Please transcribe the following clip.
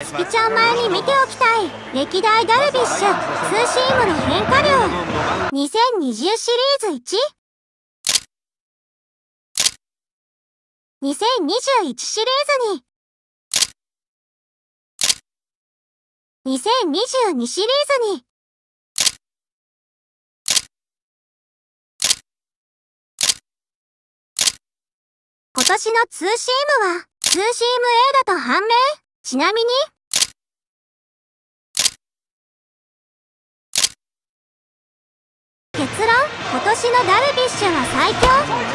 ピちゃん前に見ておきたい歴代ダルビッシュツーシームの変化量2020シリーズ 1?2021 シリーズに2022シリーズに今年のツーシームはツーシーム A だと判明ちなみに、結論今年のダルビッシュは最強